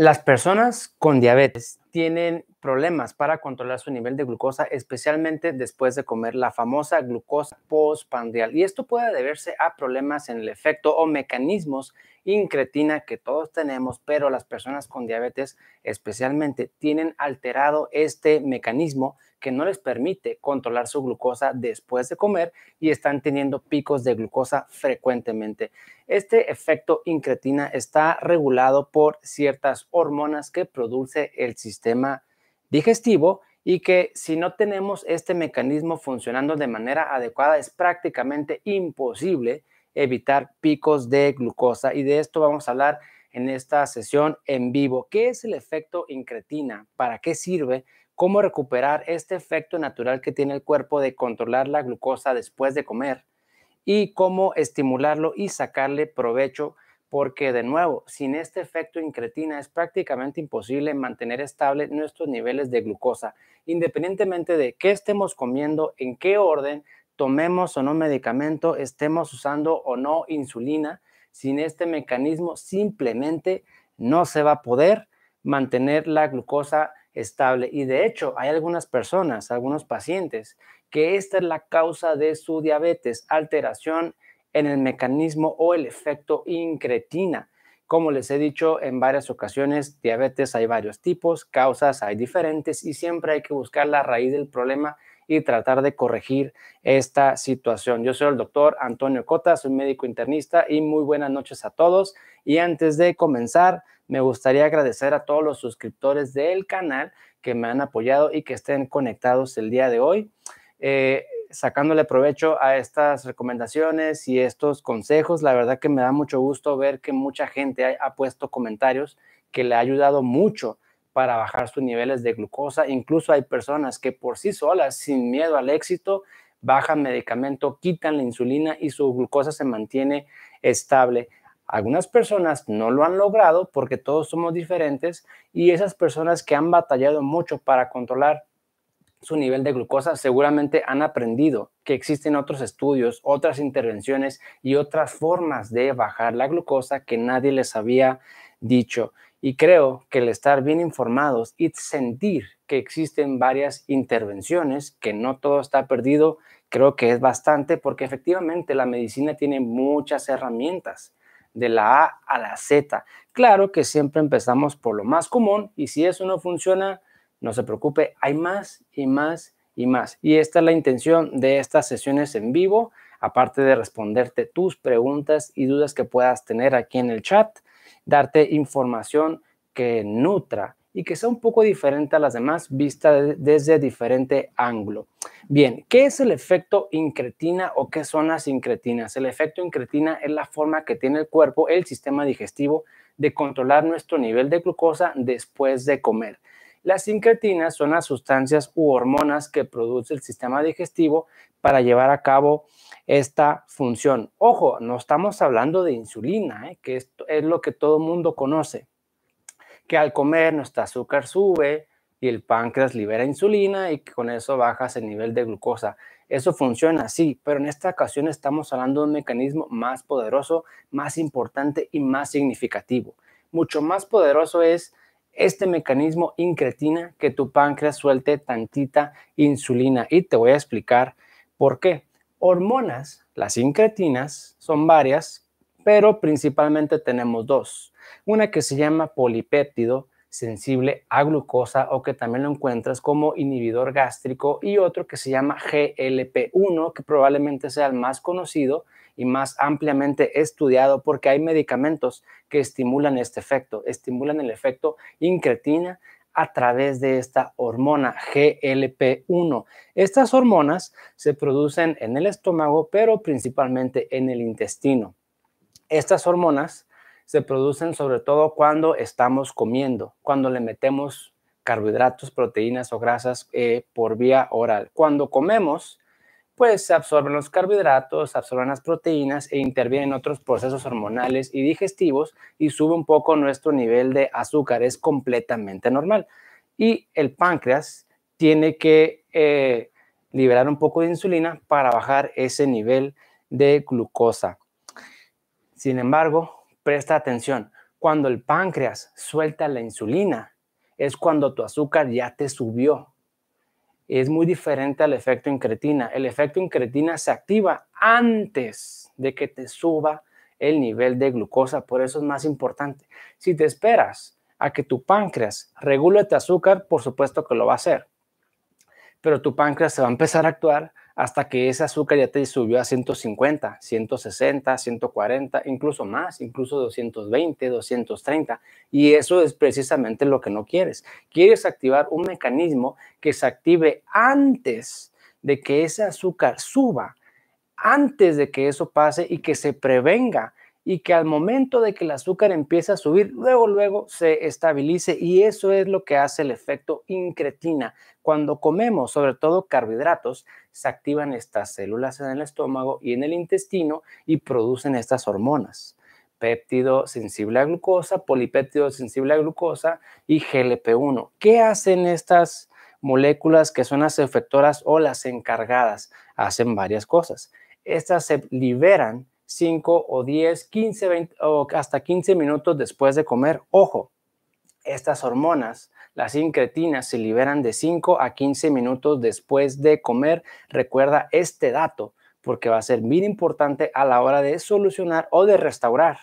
Las personas con diabetes tienen problemas para controlar su nivel de glucosa, especialmente después de comer la famosa glucosa postprandial. Y esto puede deberse a problemas en el efecto o mecanismos incretina que todos tenemos, pero las personas con diabetes especialmente tienen alterado este mecanismo que no les permite controlar su glucosa después de comer y están teniendo picos de glucosa frecuentemente. Este efecto incretina está regulado por ciertas hormonas que produce el sistema digestivo y que si no tenemos este mecanismo funcionando de manera adecuada es prácticamente imposible evitar picos de glucosa y de esto vamos a hablar en esta sesión en vivo. ¿Qué es el efecto incretina? ¿Para qué sirve? ¿Cómo recuperar este efecto natural que tiene el cuerpo de controlar la glucosa después de comer? ¿Y cómo estimularlo y sacarle provecho porque de nuevo, sin este efecto incretina es prácticamente imposible mantener estable nuestros niveles de glucosa, independientemente de qué estemos comiendo, en qué orden, tomemos o no medicamento, estemos usando o no insulina, sin este mecanismo simplemente no se va a poder mantener la glucosa estable. Y de hecho, hay algunas personas, algunos pacientes, que esta es la causa de su diabetes, alteración en el mecanismo o el efecto incretina. Como les he dicho en varias ocasiones, diabetes hay varios tipos, causas hay diferentes y siempre hay que buscar la raíz del problema y tratar de corregir esta situación. Yo soy el doctor Antonio Cota, soy médico internista y muy buenas noches a todos. Y antes de comenzar, me gustaría agradecer a todos los suscriptores del canal que me han apoyado y que estén conectados el día de hoy. Eh, sacándole provecho a estas recomendaciones y estos consejos. La verdad que me da mucho gusto ver que mucha gente ha, puesto comentarios que le ha ayudado mucho para bajar sus niveles de glucosa. Incluso hay personas que por sí solas, sin miedo al éxito, bajan medicamento, quitan la insulina y su glucosa se mantiene estable. Algunas personas no lo han logrado porque todos somos diferentes y esas personas que han batallado mucho para controlar su nivel de glucosa, seguramente han aprendido que existen otros estudios, otras intervenciones y otras formas de bajar la glucosa que nadie les había dicho. Y creo que el estar bien informados y sentir que existen varias intervenciones, que no todo está perdido, creo que es bastante porque efectivamente la medicina tiene muchas herramientas de la A a la Z. Claro que siempre empezamos por lo más común y si eso no funciona, no se preocupe, hay más y más y más. Y esta es la intención de estas sesiones en vivo, aparte de responderte tus preguntas y dudas que puedas tener aquí en el chat, darte información que nutra y que sea un poco diferente a las demás, vista desde diferente ángulo. Bien, ¿qué es el efecto incretina o qué son las incretinas? El efecto incretina es la forma que tiene el cuerpo, el sistema digestivo, de controlar nuestro nivel de glucosa después de comer. Las incretinas son las sustancias u hormonas que produce el sistema digestivo para llevar a cabo esta función. Ojo, no estamos hablando de insulina, ¿eh? que es lo que todo mundo conoce, que al comer nuestro azúcar sube y el páncreas libera insulina y con eso bajas el nivel de glucosa. Eso funciona así, pero en esta ocasión estamos hablando de un mecanismo más poderoso, más importante y más significativo. Mucho más poderoso es este mecanismo incretina que tu páncreas suelte tantita insulina. Y te voy a explicar por qué. Hormonas, las incretinas, son varias, pero principalmente tenemos dos. Una que se llama polipéptido sensible a glucosa o que también lo encuentras como inhibidor gástrico y otro que se llama GLP1, que probablemente sea el más conocido y más ampliamente estudiado porque hay medicamentos que estimulan este efecto, estimulan el efecto incretina a través de esta hormona GLP1. Estas hormonas se producen en el estómago, pero principalmente en el intestino. Estas hormonas se producen sobre todo cuando estamos comiendo, cuando le metemos carbohidratos, proteínas o grasas eh, por vía oral. Cuando comemos, pues se absorben los carbohidratos, se absorben las proteínas e intervienen otros procesos hormonales y digestivos y sube un poco nuestro nivel de azúcar. Es completamente normal. Y el páncreas tiene que eh, liberar un poco de insulina para bajar ese nivel de glucosa. Sin embargo, presta atención, cuando el páncreas suelta la insulina, es cuando tu azúcar ya te subió. Es muy diferente al efecto incretina. El efecto incretina se activa antes de que te suba el nivel de glucosa, por eso es más importante. Si te esperas a que tu páncreas regule tu azúcar, por supuesto que lo va a hacer. Pero tu páncreas se va a empezar a actuar hasta que ese azúcar ya te subió a 150, 160, 140, incluso más, incluso 220, 230. Y eso es precisamente lo que no quieres. Quieres activar un mecanismo que se active antes de que ese azúcar suba, antes de que eso pase y que se prevenga y que al momento de que el azúcar empiece a subir, luego, luego se estabilice y eso es lo que hace el efecto incretina. Cuando comemos, sobre todo carbohidratos, se activan estas células en el estómago y en el intestino y producen estas hormonas. Péptido sensible a glucosa, polipéptido sensible a glucosa y GLP-1. ¿Qué hacen estas moléculas que son las efectoras o las encargadas? Hacen varias cosas. Estas se liberan 5 o 10, 15, 20 o hasta 15 minutos después de comer. Ojo, estas hormonas las incretinas se liberan de 5 a 15 minutos después de comer. Recuerda este dato porque va a ser bien importante a la hora de solucionar o de restaurar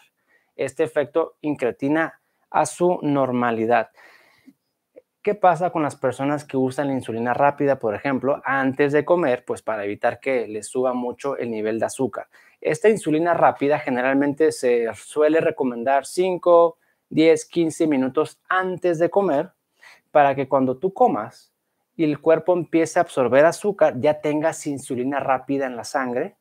este efecto incretina a su normalidad. ¿Qué pasa con las personas que usan la insulina rápida, por ejemplo, antes de comer, pues para evitar que les suba mucho el nivel de azúcar? Esta insulina rápida generalmente se suele recomendar 5, 10, 15 minutos antes de comer para que cuando tú comas y el cuerpo empiece a absorber azúcar, ya tengas insulina rápida en la sangre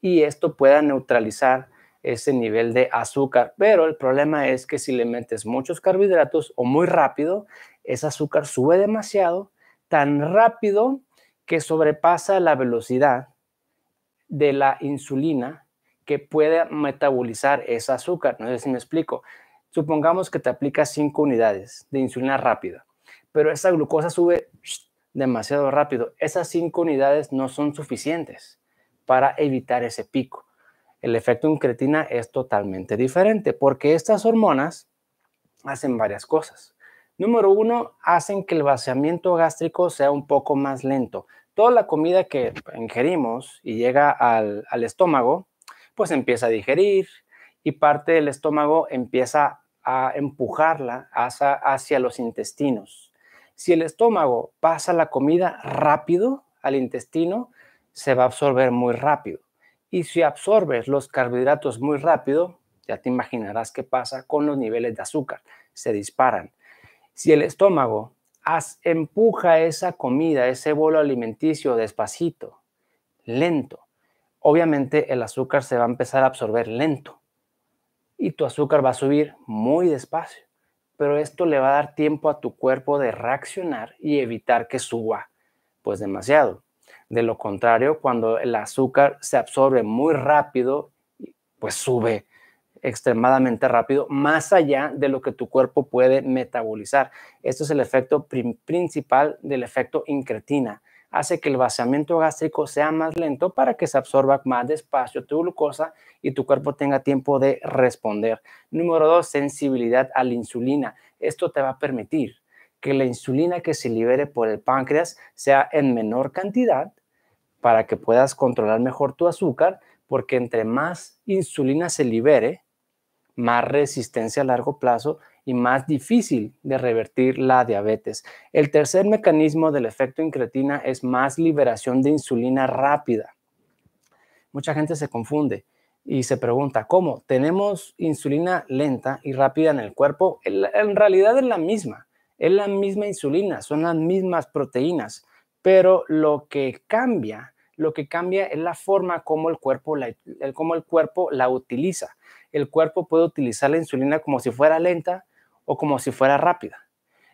y esto pueda neutralizar ese nivel de azúcar. Pero el problema es que si le metes muchos carbohidratos o muy rápido, ese azúcar sube demasiado, tan rápido que sobrepasa la velocidad de la insulina que puede metabolizar ese azúcar. No sé si me explico. Supongamos que te aplicas 5 unidades de insulina rápida pero esa glucosa sube demasiado rápido. Esas cinco unidades no son suficientes para evitar ese pico. El efecto en creatina es totalmente diferente porque estas hormonas hacen varias cosas. Número uno, hacen que el vaciamiento gástrico sea un poco más lento. Toda la comida que ingerimos y llega al, estómago, pues empieza a digerir y parte del estómago empieza a empujarla hacia los intestinos si el estómago pasa la comida rápido al intestino, se va a absorber muy rápido. Y si absorbes los carbohidratos muy rápido, ya te imaginarás qué pasa con los niveles de azúcar, se disparan. Si el estómago empuja esa comida, ese bolo alimenticio despacito, lento, obviamente el azúcar se va a empezar a absorber lento y tu azúcar va a subir muy despacio pero esto le va a dar tiempo a tu cuerpo de reaccionar y evitar que suba, pues demasiado. De lo contrario, cuando el azúcar se absorbe muy rápido, pues sube extremadamente rápido, más allá de lo que tu cuerpo puede metabolizar. Esto es el efecto principal del efecto incretina, hace que el vaciamiento gástrico sea más lento para que se absorba más despacio tu glucosa y tu cuerpo tenga tiempo de responder. Número dos, sensibilidad a la insulina. Esto te va a permitir que la insulina que se libere por el páncreas sea en menor cantidad para que puedas controlar mejor tu azúcar, porque entre más insulina se libere, más resistencia a largo plazo y más difícil de revertir la diabetes. El tercer mecanismo del efecto incretina es más liberación de insulina rápida. Mucha gente se confunde y se pregunta, ¿cómo? Tenemos insulina lenta y rápida en el cuerpo. En realidad es la misma, es la misma insulina, son las mismas proteínas, pero lo que cambia, lo que cambia es la forma como el cuerpo como el cuerpo la utiliza. El cuerpo puede utilizar la insulina como si fuera lenta o como si fuera rápida.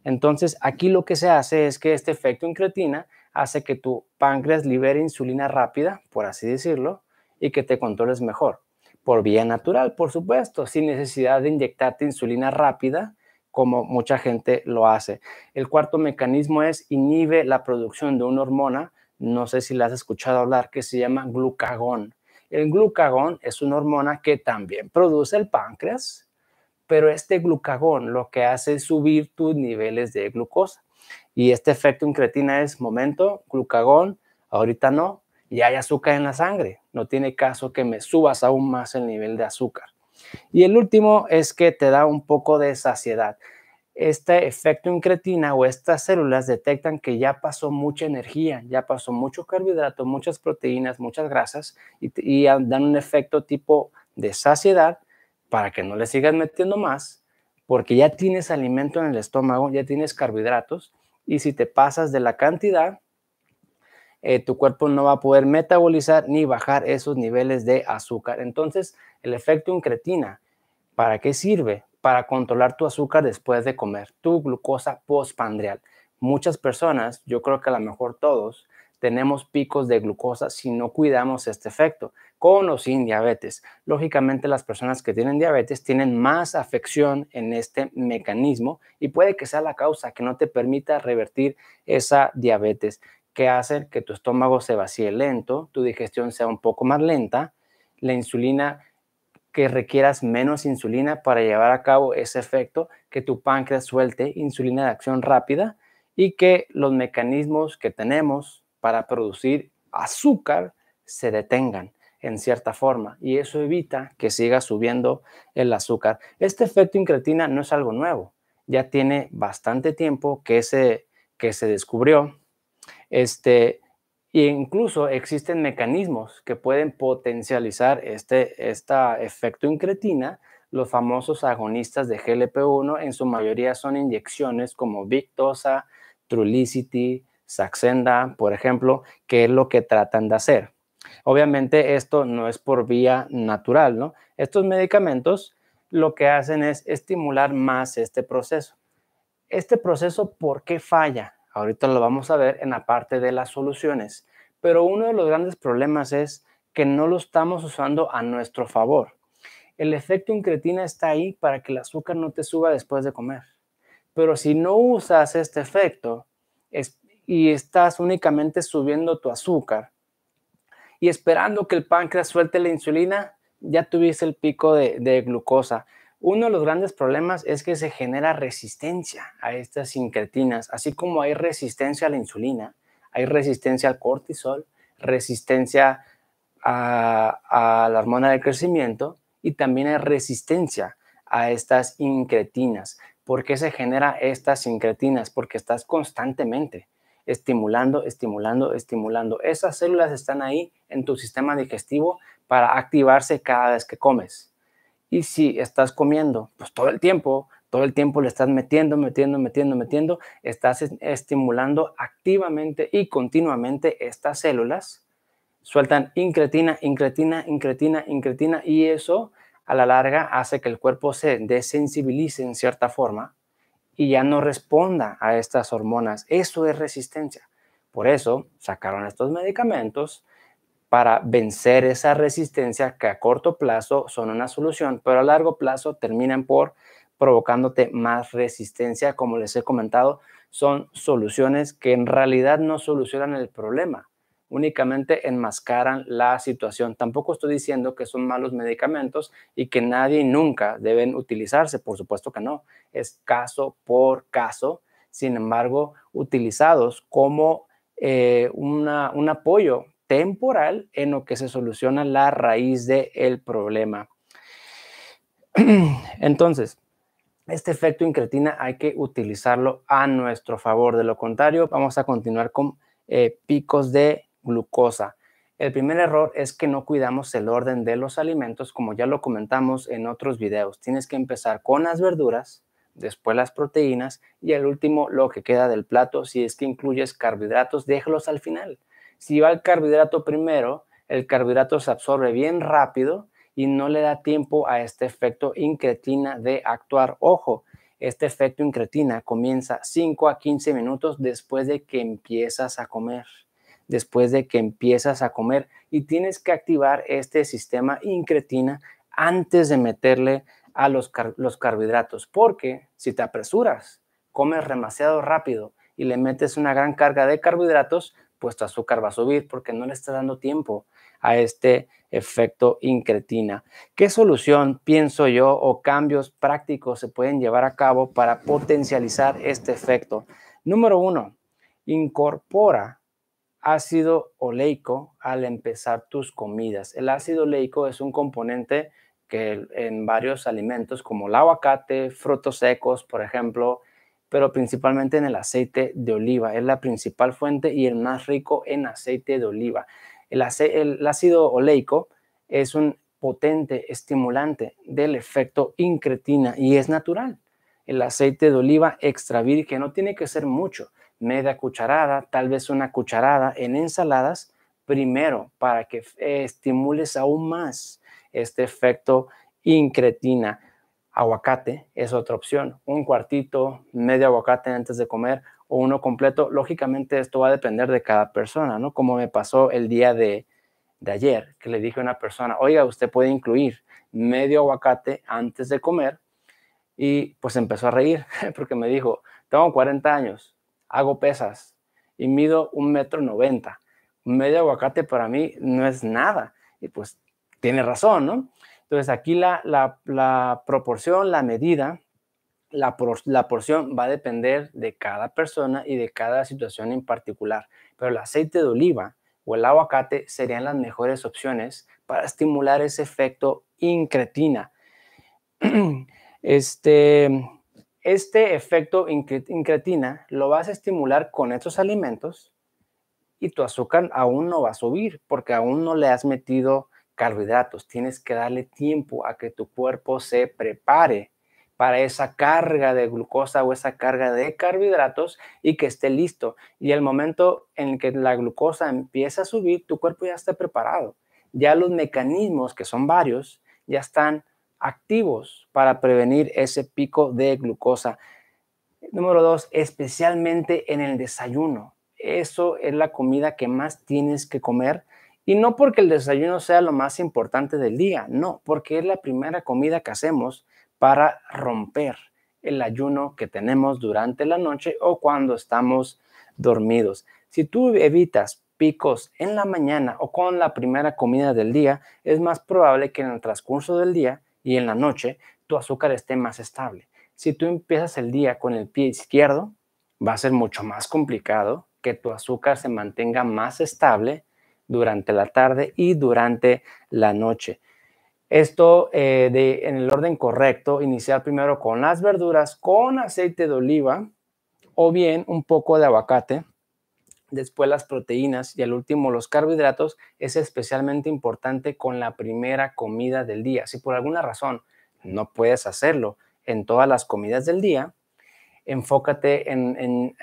Entonces, aquí lo que se hace es que este efecto en creatina hace que tu páncreas libere insulina rápida, por así decirlo, y que te controles mejor. Por vía natural, por supuesto, sin necesidad de inyectarte insulina rápida, como mucha gente lo hace. El cuarto mecanismo es inhibe la producción de una hormona, no sé si la has escuchado hablar, que se llama glucagón. El glucagón es una hormona que también produce el páncreas, pero este glucagón lo que hace es subir tus niveles de glucosa. Y este efecto en creatina es momento, glucagón, ahorita no, ya hay azúcar en la sangre, no tiene caso que me subas aún más el nivel de azúcar. Y el último es que te da un poco de saciedad. Este efecto en creatina o estas células detectan que ya pasó mucha energía, ya pasó mucho carbohidrato, muchas proteínas, muchas grasas y dan un efecto tipo de saciedad para que no le sigas metiendo más, porque ya tienes alimento en el estómago, ya tienes carbohidratos, y si te pasas de la cantidad, eh, tu cuerpo no va a poder metabolizar ni bajar esos niveles de azúcar. Entonces, el efecto incretina, ¿para qué sirve? Para controlar tu azúcar después de comer, tu glucosa postpandreal. Muchas personas, yo creo que a lo mejor todos, tenemos picos de glucosa si no cuidamos este efecto, con o sin diabetes. Lógicamente las personas que tienen diabetes tienen más afección en este mecanismo y puede que sea la causa que no te permita revertir esa diabetes que hace que tu estómago se vacíe lento, tu digestión sea un poco más lenta, la insulina que requieras menos insulina para llevar a cabo ese efecto, que tu páncreas suelte insulina de acción rápida y que los mecanismos que tenemos para producir azúcar se detengan en cierta forma y eso evita que siga subiendo el azúcar. Este efecto incretina no es algo nuevo, ya tiene bastante tiempo que se, que se descubrió. Este, e incluso existen mecanismos que pueden potencializar este, este efecto incretina. Los famosos agonistas de GLP-1 en su mayoría son inyecciones como Victosa, Trulicity, Saxenda, por ejemplo, qué es lo que tratan de hacer. Obviamente esto no es por vía natural, ¿no? Estos medicamentos lo que hacen es estimular más este proceso. Este proceso, ¿por qué falla? Ahorita lo vamos a ver en la parte de las soluciones, pero uno de los grandes problemas es que no lo estamos usando a nuestro favor. El efecto incretina está ahí para que el azúcar no te suba después de comer. Pero si no usas este efecto, es y estás únicamente subiendo tu azúcar. Y esperando que el páncreas suelte la insulina, ya tuviste el pico de, glucosa. Uno de los grandes problemas es que se genera resistencia a estas incretinas, así como hay resistencia a la insulina, hay resistencia al cortisol, resistencia a, la hormona de crecimiento y también hay resistencia a estas incretinas. ¿Por qué se genera estas incretinas? Porque estás constantemente estimulando, estimulando, estimulando. Esas células están ahí en tu sistema digestivo para activarse cada vez que comes. Y si estás comiendo, pues todo el tiempo, todo el tiempo le estás metiendo, metiendo, metiendo, metiendo, estás estimulando activamente y continuamente estas células. Sueltan incretina, incretina, incretina, incretina y eso a la larga hace que el cuerpo se desensibilice en cierta forma y ya no responda a estas hormonas. Eso es resistencia. Por eso sacaron estos medicamentos para vencer esa resistencia que a corto plazo son una solución, pero a largo plazo terminan por provocándote más resistencia. Como les he comentado, son soluciones que en realidad no solucionan el problema, únicamente enmascaran la situación. Tampoco estoy diciendo que son malos medicamentos y que nadie nunca deben utilizarse, por supuesto que no, es caso por caso, sin embargo, utilizados como eh, un apoyo temporal en lo que se soluciona la raíz del el problema. Entonces, este efecto incretina hay que utilizarlo a nuestro favor. De lo contrario, vamos a continuar con eh, picos de glucosa. El primer error es que no cuidamos el orden de los alimentos, como ya lo comentamos en otros videos. Tienes que empezar con las verduras, después las proteínas y al último lo que queda del plato. Si es que incluyes carbohidratos, déjalos al final. Si va el carbohidrato primero, el carbohidrato se absorbe bien rápido y no le da tiempo a este efecto incretina de actuar. Ojo, este efecto incretina comienza 5 a 15 minutos después de que empiezas a comer después de que empiezas a comer y tienes que activar este sistema incretina antes de meterle a los, carbohidratos, porque si te apresuras, comes demasiado rápido y le metes una gran carga de carbohidratos, pues tu azúcar va a subir porque no le está dando tiempo a este efecto incretina. ¿Qué solución pienso yo o cambios prácticos se pueden llevar a cabo para potencializar este efecto? Número uno, incorpora ácido oleico al empezar tus comidas. El ácido oleico es un componente que en varios alimentos como el aguacate, frutos secos, por ejemplo, pero principalmente en el aceite de oliva. Es la principal fuente y el más rico en aceite de oliva. El, ácido oleico es un potente estimulante del efecto incretina y es natural. El aceite de oliva extra virgen no tiene que ser mucho media cucharada, tal vez una cucharada en ensaladas primero para que eh, estimules aún más este efecto incretina. Aguacate es otra opción, un cuartito, medio aguacate antes de comer o uno completo. Lógicamente esto va a depender de cada persona, ¿no? Como me pasó el día de, de ayer, que le dije a una persona, oiga, usted puede incluir medio aguacate antes de comer. Y pues empezó a reír porque me dijo, tengo 40 años, hago pesas y mido un metro noventa. Medio aguacate para mí no es nada. Y pues tiene razón, ¿no? Entonces aquí la, proporción, la medida, la, la porción va a depender de cada persona y de cada situación en particular. Pero el aceite de oliva o el aguacate serían las mejores opciones para estimular ese efecto incretina. Este, este efecto incretina lo vas a estimular con estos alimentos y tu azúcar aún no va a subir porque aún no le has metido carbohidratos. Tienes que darle tiempo a que tu cuerpo se prepare para esa carga de glucosa o esa carga de carbohidratos y que esté listo. Y el momento en que la glucosa empieza a subir, tu cuerpo ya está preparado. Ya los mecanismos, que son varios, ya están activos para prevenir ese pico de glucosa. Número dos, especialmente en el desayuno. Eso es la comida que más tienes que comer. Y no porque el desayuno sea lo más importante del día, no, porque es la primera comida que hacemos para romper el ayuno que tenemos durante la noche o cuando estamos dormidos. Si tú evitas picos en la mañana o con la primera comida del día, es más probable que en el transcurso del día y en la noche tu azúcar esté más estable. Si tú empiezas el día con el pie izquierdo, va a ser mucho más complicado que tu azúcar se mantenga más estable durante la tarde y durante la noche. Esto eh, de, en el orden correcto, iniciar primero con las verduras, con aceite de oliva o bien un poco de aguacate después las proteínas y al último los carbohidratos es especialmente importante con la primera comida del día. Si por alguna razón no puedes hacerlo en todas las comidas del día, enfócate en,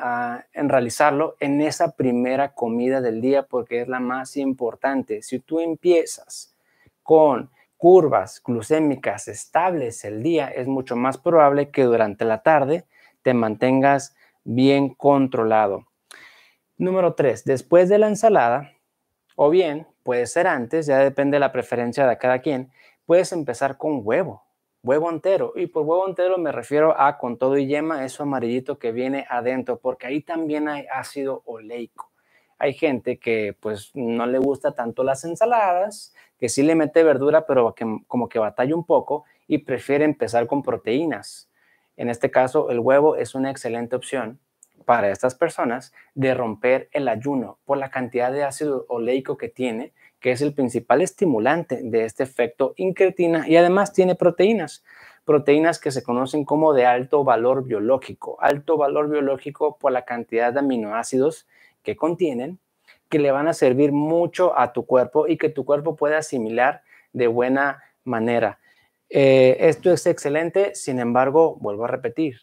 ah, en realizarlo en esa primera comida del día porque es la más importante. Si tú empiezas con curvas glucémicas estables el día, es mucho más probable que durante la tarde te mantengas bien controlado. Número tres, después de la ensalada, o bien puede ser antes, ya depende de la preferencia de cada quien, puedes empezar con huevo, huevo entero. Y por huevo entero me refiero a con todo y yema, eso amarillito que viene adentro, porque ahí también hay ácido oleico. Hay gente que pues no le gusta tanto las ensaladas, que sí le mete verdura, pero como que batalla un poco y prefiere empezar con proteínas. En este caso, el huevo es una excelente opción para estas personas de romper el ayuno por la cantidad de ácido oleico que tiene, que es el principal estimulante de este efecto incretina y además tiene proteínas, proteínas que se conocen como de alto valor biológico, alto valor biológico por la cantidad de aminoácidos que contienen, que le van a servir mucho a tu cuerpo y que tu cuerpo puede asimilar de buena manera. Eh, esto es excelente, sin embargo, vuelvo a repetir,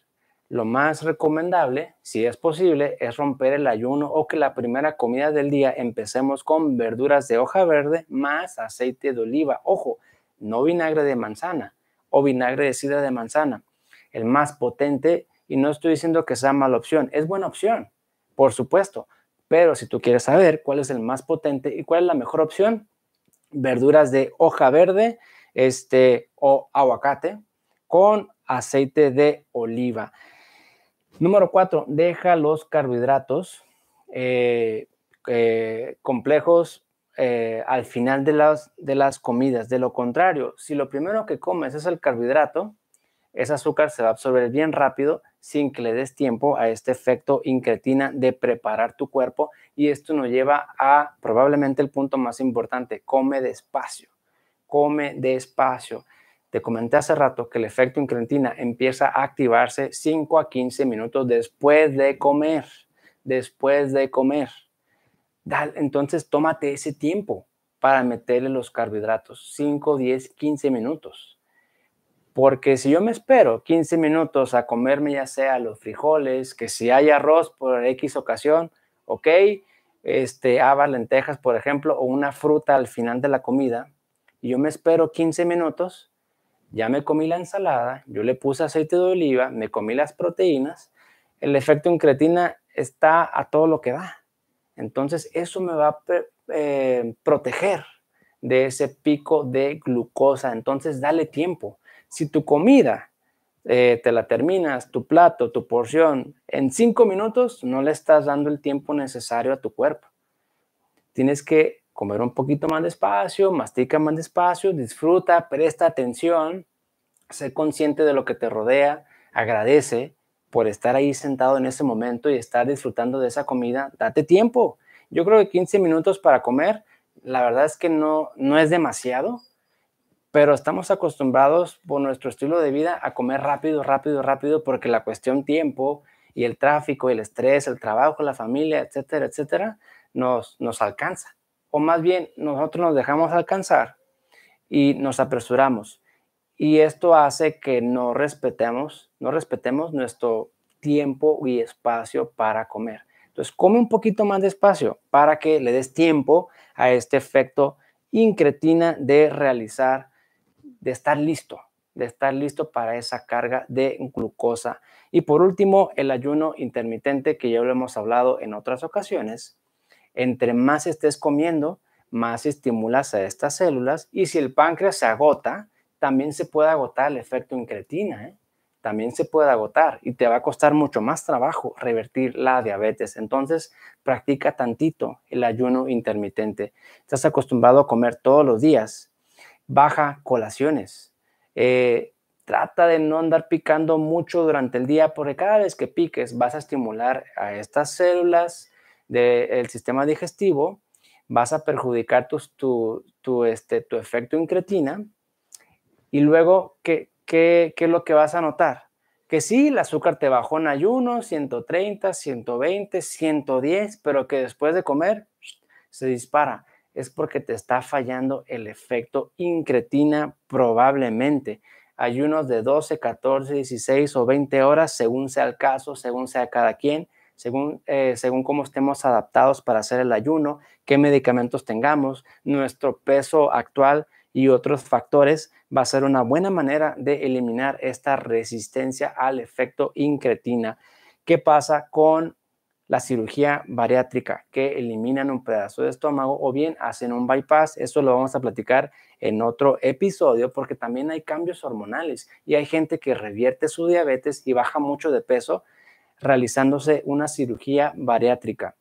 lo más recomendable, si es posible, es romper el ayuno o que la primera comida del día empecemos con verduras de hoja verde más aceite de oliva. Ojo, no vinagre de manzana o vinagre de sidra de manzana. El más potente, y no estoy diciendo que sea mala opción, es buena opción, por supuesto. Pero si tú quieres saber cuál es el más potente y cuál es la mejor opción, verduras de hoja verde este, o aguacate con aceite de oliva. Número cuatro, deja los carbohidratos eh, eh, complejos eh, al final de las comidas. De lo contrario, si lo primero que comes es el carbohidrato, ese azúcar se va a absorber bien rápido sin que le des tiempo a este efecto incretina de preparar tu cuerpo y esto nos lleva a probablemente el punto más importante, come despacio, come despacio. Te comenté hace rato que el efecto incretina empieza a activarse 5 a 15 minutos después de comer, después de comer. Entonces tómate ese tiempo para meterle los carbohidratos, 5, 10, 15 minutos. Porque si yo me espero 15 minutos a comerme ya sea los frijoles, que si hay arroz por X ocasión, ok, este, habas, lentejas, por ejemplo, o una fruta al final de la comida, y yo me espero 15 minutos, ya me comí la ensalada, yo le puse aceite de oliva, me comí las proteínas, el efecto en creatina está a todo lo que da. Entonces eso me va a eh, proteger de ese pico de glucosa. Entonces dale tiempo. Si tu comida eh, te la terminas, tu plato, tu porción, en cinco minutos no le estás dando el tiempo necesario a tu cuerpo. Tienes que comer un poquito más despacio, mastica más despacio, disfruta, presta atención, sé consciente de lo que te rodea, agradece por estar ahí sentado en ese momento y estar disfrutando de esa comida, date tiempo. Yo creo que 15 minutos para comer, la verdad es que no, no es demasiado, pero estamos acostumbrados por nuestro estilo de vida a comer rápido, rápido, rápido, porque la cuestión tiempo y el tráfico, el estrés, el trabajo, la familia, etcétera, etcétera, nos, nos alcanza o más bien nosotros nos dejamos alcanzar y nos apresuramos. Y esto hace que no respetemos, no respetemos nuestro tiempo y espacio para comer. Entonces, come un poquito más despacio para que le des tiempo a este efecto incretina de realizar, de estar listo, de estar listo para esa carga de glucosa. Y por último, el ayuno intermitente, que ya lo hemos hablado en otras ocasiones, entre más estés comiendo, más estimulas a estas células y si el páncreas se agota, también se puede agotar el efecto en cretina ¿eh? también se puede agotar y te va a costar mucho más trabajo revertir la diabetes. Entonces, practica tantito el ayuno intermitente. Estás acostumbrado a comer todos los días, baja colaciones. Eh, trata de no andar picando mucho durante el día porque cada vez que piques vas a estimular a estas células, del sistema digestivo, vas a perjudicar tu, tu, este, tu efecto incretina. Y luego, ¿qué, ¿qué, qué, es lo que vas a notar? Que sí, el azúcar te bajó en ayuno, 130, 120, 110, pero que después de comer se dispara. Es porque te está fallando el efecto incretina probablemente. Ayunos de 12, 14, 16 o 20 horas, según sea el caso, según sea cada quien eh, según, cómo estemos adaptados para hacer el ayuno, qué medicamentos tengamos, nuestro peso actual y otros factores, va a ser una buena manera de eliminar esta resistencia al efecto incretina. ¿Qué pasa con la cirugía bariátrica que eliminan un pedazo de estómago o bien hacen un bypass. Eso lo vamos a platicar en otro episodio porque también hay cambios hormonales y hay gente que revierte su diabetes y baja mucho de peso realizándose una cirugía bariátrica.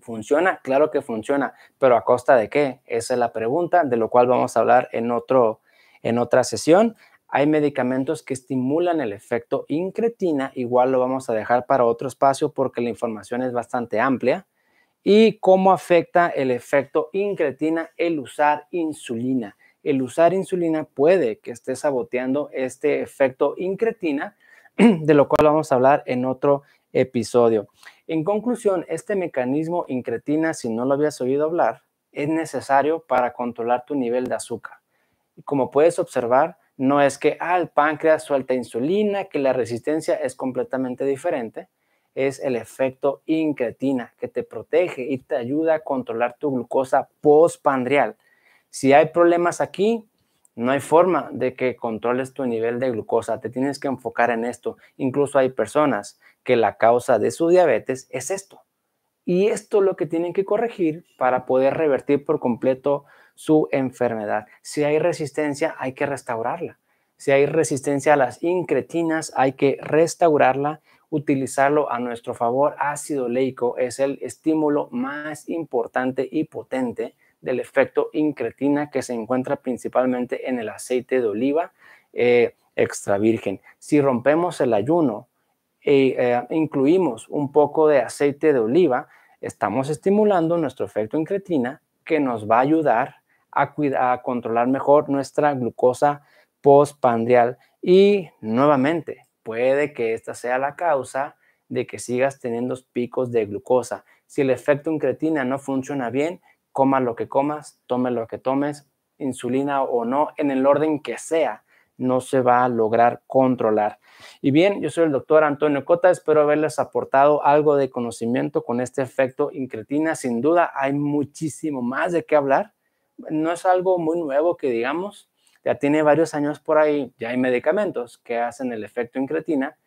¿Funciona? Claro que funciona, pero ¿a costa de qué? Esa es la pregunta, de lo cual vamos a hablar en, otro, en otra sesión. Hay medicamentos que estimulan el efecto incretina, igual lo vamos a dejar para otro espacio porque la información es bastante amplia. ¿Y cómo afecta el efecto incretina el usar insulina? El usar insulina puede que esté saboteando este efecto incretina de lo cual vamos a hablar en otro episodio. En conclusión, este mecanismo incretina, si no lo habías oído hablar, es necesario para controlar tu nivel de azúcar. Y como puedes observar, no es que al ah, páncreas suelta insulina, que la resistencia es completamente diferente. Es el efecto incretina que te protege y te ayuda a controlar tu glucosa postpandrial. Si hay problemas aquí, no hay forma de que controles tu nivel de glucosa, te tienes que enfocar en esto. Incluso hay personas que la causa de su diabetes es esto. Y esto es lo que tienen que corregir para poder revertir por completo su enfermedad. Si hay resistencia, hay que restaurarla. Si hay resistencia a las incretinas, hay que restaurarla, utilizarlo a nuestro favor. Ácido leico es el estímulo más importante y potente del efecto incretina que se encuentra principalmente en el aceite de oliva eh, extra virgen. Si rompemos el ayuno e incluimos un poco de aceite de oliva, estamos estimulando nuestro efecto incretina que nos va a ayudar a, a controlar mejor nuestra glucosa postpandrial y nuevamente puede que esta sea la causa de que sigas teniendo picos de glucosa. Si el efecto incretina no funciona bien, coma lo que comas, tome lo que tomes, insulina o no, en el orden que sea, no se va a lograr controlar. Y bien, yo soy el doctor Antonio Cota, espero haberles aportado algo de conocimiento con este efecto incretina. Sin duda, hay muchísimo más de qué hablar. No es algo muy nuevo que digamos, ya tiene varios años por ahí, ya hay medicamentos que hacen el efecto incretina,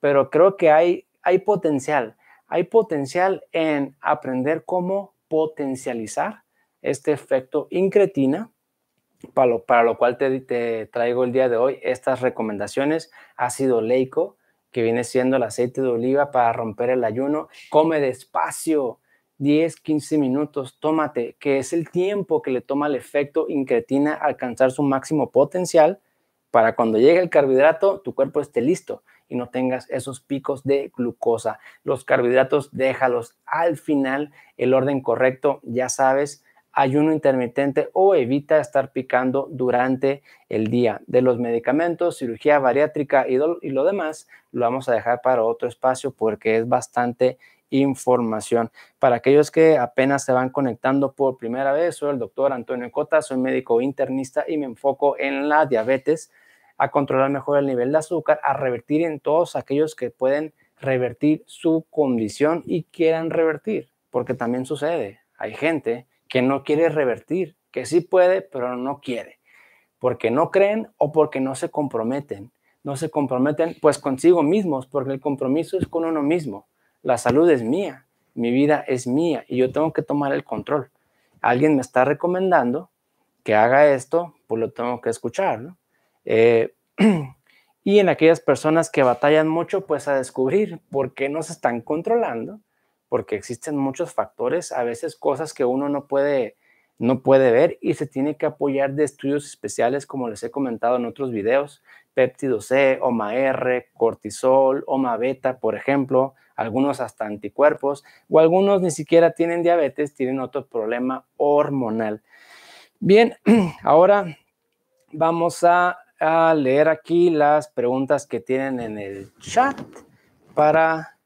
pero creo que hay, hay potencial, hay potencial en aprender cómo potencializar este efecto incretina, para lo, para lo cual te, traigo el día de hoy estas recomendaciones. Ácido leico que viene siendo el aceite de oliva para romper el ayuno. Come despacio, 10, 15 minutos, tómate, que es el tiempo que le toma el efecto incretina alcanzar su máximo potencial para cuando llegue el carbohidrato, tu cuerpo esté listo y no tengas esos picos de glucosa. Los carbohidratos, déjalos al final, el orden correcto, ya sabes ayuno intermitente o evita estar picando durante el día. De los medicamentos, cirugía bariátrica y, lo demás, lo vamos a dejar para otro espacio porque es bastante información. Para aquellos que apenas se van conectando por primera vez, soy el doctor Antonio Cota, soy médico internista y me enfoco en la diabetes a controlar mejor el nivel de azúcar, a revertir en todos aquellos que pueden revertir su condición y quieran revertir, porque también sucede. Hay gente que no quiere revertir, que sí puede, pero no quiere, porque no creen o porque no se comprometen. No se comprometen pues consigo mismos, porque el compromiso es con uno mismo. La salud es mía, mi vida es mía y yo tengo que tomar el control. Alguien me está recomendando que haga esto, pues lo tengo que escuchar, ¿no? Eh, y en aquellas personas que batallan mucho, pues a descubrir por qué no se están controlando, porque existen muchos factores, a veces cosas que uno no puede, no puede ver y se tiene que apoyar de estudios especiales, como les he comentado en otros videos, péptido C, e, OMA R, cortisol, OMA beta, por ejemplo, algunos hasta anticuerpos, o algunos ni siquiera tienen diabetes, tienen otro problema hormonal. Bien, ahora vamos a a leer aquí las preguntas que tienen en el chat para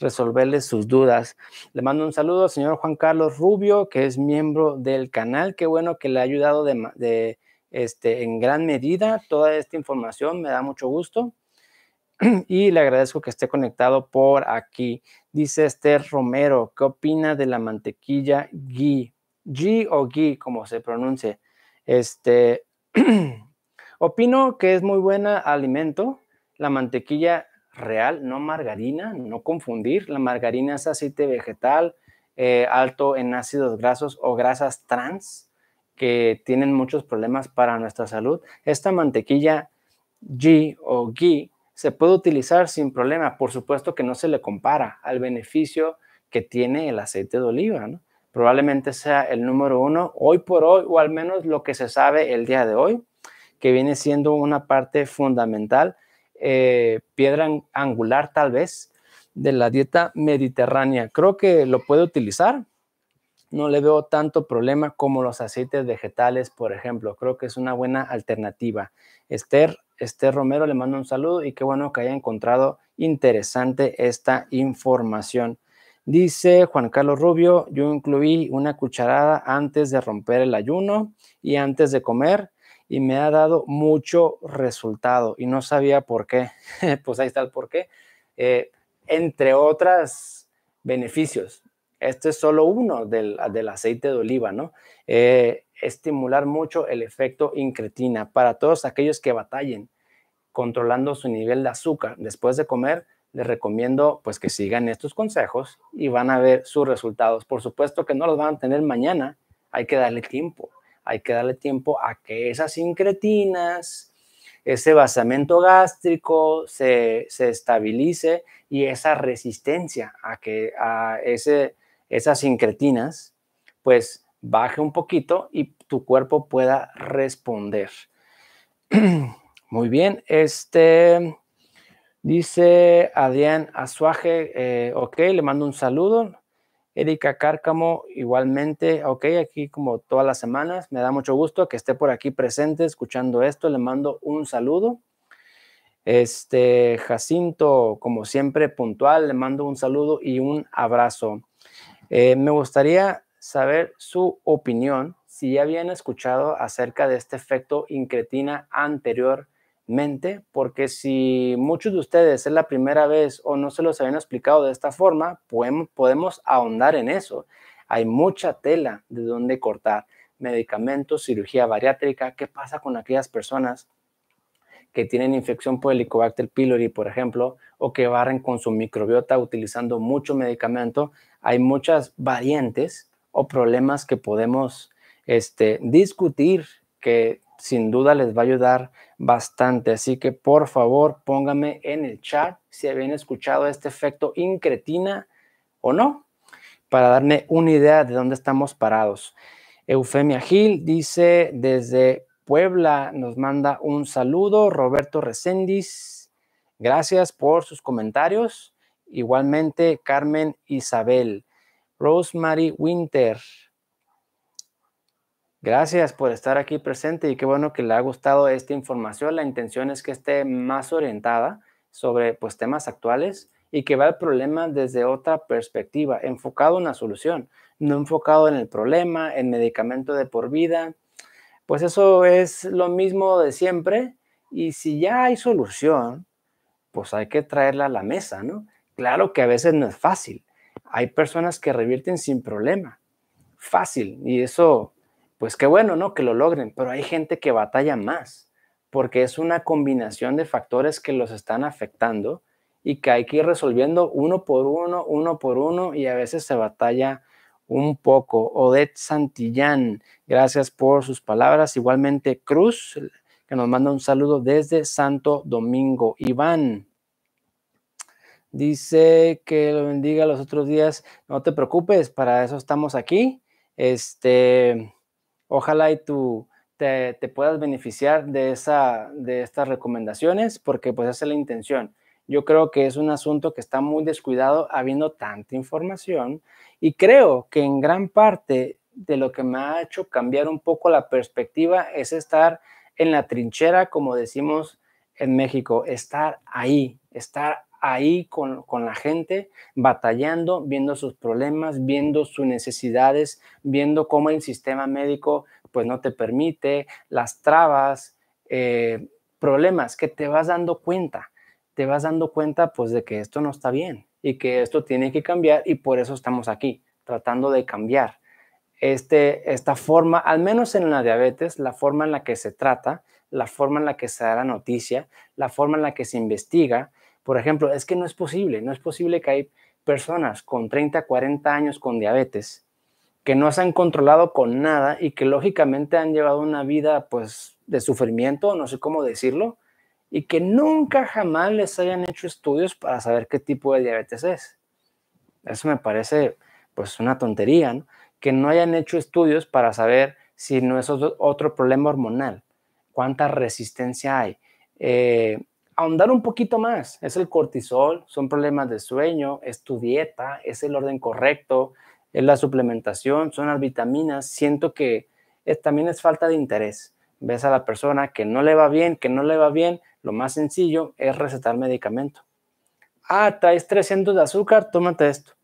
resolverles sus dudas. Le mando un saludo al señor Juan Carlos Rubio, que es miembro del canal. Qué bueno que le ha ayudado de, este, en gran medida toda esta información. Me da mucho gusto. Y le agradezco que esté conectado por aquí. Dice Esther Romero, ¿qué opina de la mantequilla ghee? Ghee o ghee, como se pronuncie. Este, Opino que es muy buena alimento la mantequilla real, no margarina, no confundir. La margarina es aceite vegetal eh, alto en ácidos grasos o grasas trans que tienen muchos problemas para nuestra salud. Esta mantequilla G o ghee se puede utilizar sin problema. Por supuesto que no se le compara al beneficio que tiene el aceite de oliva. Probablemente sea el número uno hoy por hoy o al menos lo que se sabe el día de hoy que viene siendo una parte fundamental, eh, piedra angular tal vez, de la dieta mediterránea. Creo que lo puede utilizar. No le veo tanto problema como los aceites vegetales, por ejemplo. Creo que es una buena alternativa. Esther, Esther Romero le mando un saludo y qué bueno que haya encontrado interesante esta información. Dice Juan Carlos Rubio, yo incluí una cucharada antes de romper el ayuno y antes de comer y me ha dado mucho resultado y no sabía por qué. pues ahí está el por qué. Eh, entre otros beneficios, este es solo uno del, aceite de oliva, ¿no? Eh, estimular mucho el efecto incretina para todos aquellos que batallen controlando su nivel de azúcar después de comer. Les recomiendo pues que sigan estos consejos y van a ver sus resultados. Por supuesto que no los van a tener mañana, hay que darle tiempo hay que darle tiempo a que esas incretinas, ese basamento gástrico se, estabilice y esa resistencia a que ese, esas incretinas, pues baje un poquito y tu cuerpo pueda responder. Muy bien, este dice Adrián Azuaje, eh, ok, le mando un saludo, Erika Cárcamo, igualmente, ok, aquí como todas las semanas, me da mucho gusto que esté por aquí presente escuchando esto, le mando un saludo. Este Jacinto, como siempre, puntual, le mando un saludo y un abrazo. Eh, me gustaría saber su opinión, si ya habían escuchado acerca de este efecto incretina anterior mente, porque si muchos de ustedes es la primera vez o no se los habían explicado de esta forma, podemos, ahondar en eso. Hay mucha tela de dónde cortar. Medicamentos, cirugía bariátrica, ¿qué pasa con aquellas personas que tienen infección por Helicobacter pylori, por ejemplo, o que barren con su microbiota utilizando mucho medicamento? Hay muchas variantes o problemas que podemos este, discutir que sin duda les va a ayudar bastante. Así que por favor póngame en el chat si habían escuchado este efecto incretina o no, para darme una idea de dónde estamos parados. Eufemia Gil dice desde Puebla, nos manda un saludo. Roberto Recendis, gracias por sus comentarios. Igualmente Carmen Isabel. Rosemary Winter, Gracias por estar aquí presente y qué bueno que le ha gustado esta información. La intención es que esté más orientada sobre pues, temas actuales y que va el problema desde otra perspectiva, enfocado en la solución, no enfocado en el problema, en medicamento de por vida. Pues eso es lo mismo de siempre y si ya hay solución, pues hay que traerla a la mesa, ¿no? Claro que a veces no es fácil. Hay personas que revierten sin problema. Fácil y eso pues qué bueno, ¿no? Que lo logren, pero hay gente que batalla más, porque es una combinación de factores que los están afectando y que hay que ir resolviendo uno por uno, uno por uno, y a veces se batalla un poco. Odette Santillán, gracias por sus palabras. Igualmente Cruz, que nos manda un saludo desde Santo Domingo. Iván. Dice que lo bendiga los otros días. No te preocupes, para eso estamos aquí. Este, Ojalá y tú te, puedas beneficiar de, esa, de estas recomendaciones porque pues esa es la intención. Yo creo que es un asunto que está muy descuidado habiendo tanta información y creo que en gran parte de lo que me ha hecho cambiar un poco la perspectiva es estar en la trinchera, como decimos en México, estar ahí, estar ahí con, la gente, batallando, viendo sus problemas, viendo sus necesidades, viendo cómo el sistema médico pues no te permite, las trabas, eh, problemas que te vas dando cuenta, te vas dando cuenta pues de que esto no está bien y que esto tiene que cambiar y por eso estamos aquí, tratando de cambiar este, esta forma, al menos en la diabetes, la forma en la que se trata, la forma en la que se da la noticia, la forma en la que se investiga, por ejemplo, es que no es posible, no es posible que hay personas con 30, 40 años con diabetes que no se han controlado con nada y que lógicamente han llevado una vida pues de sufrimiento, no sé cómo decirlo, y que nunca jamás les hayan hecho estudios para saber qué tipo de diabetes es. Eso me parece pues una tontería, ¿no? que no hayan hecho estudios para saber si no es otro, problema hormonal, cuánta resistencia hay, eh, ahondar un poquito más. Es el cortisol, son problemas de sueño, es tu dieta, es el orden correcto, es la suplementación, son las vitaminas. Siento que también es falta de interés. Ves a la persona que no le va bien, que no le va bien, lo más sencillo es recetar medicamento. Ah, traes 300 de azúcar, tómate esto.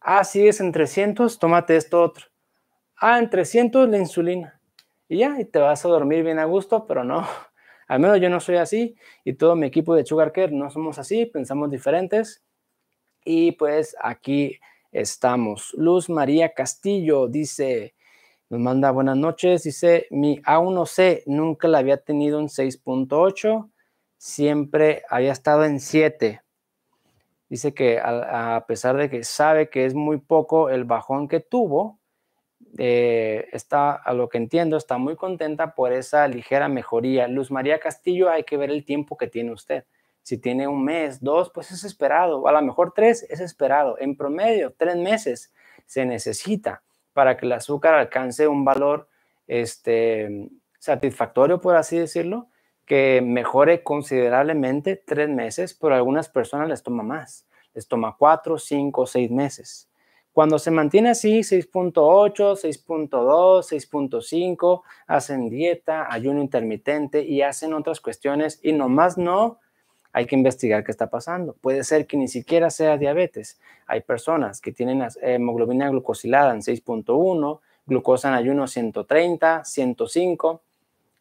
Ah, sigues en 300, tómate esto otro. Ah, en 300 la insulina. Y ya, y te vas a dormir bien a gusto, pero no, al menos yo no soy así y todo mi equipo de Sugar Care no somos así, pensamos diferentes. Y pues aquí estamos. Luz María Castillo dice, nos manda buenas noches, dice, mi A1C nunca la había tenido en 6.8, siempre había estado en 7. Dice que a, a pesar de que sabe que es muy poco el bajón que tuvo, eh, está, a lo que entiendo, está muy contenta por esa ligera mejoría. Luz María Castillo, hay que ver el tiempo que tiene usted. Si tiene un mes, dos, pues es esperado. A lo mejor tres, es esperado. En promedio, tres meses se necesita para que el azúcar alcance un valor este, satisfactorio, por así decirlo, que mejore considerablemente tres meses, pero algunas personas les toma más. Les toma cuatro, cinco, seis meses. Cuando se mantiene así, 6.8, 6.2, 6.5, hacen dieta, ayuno intermitente y hacen otras cuestiones y nomás no, hay que investigar qué está pasando. Puede ser que ni siquiera sea diabetes. Hay personas que tienen hemoglobina glucosilada en 6.1, glucosa en ayuno 130, 105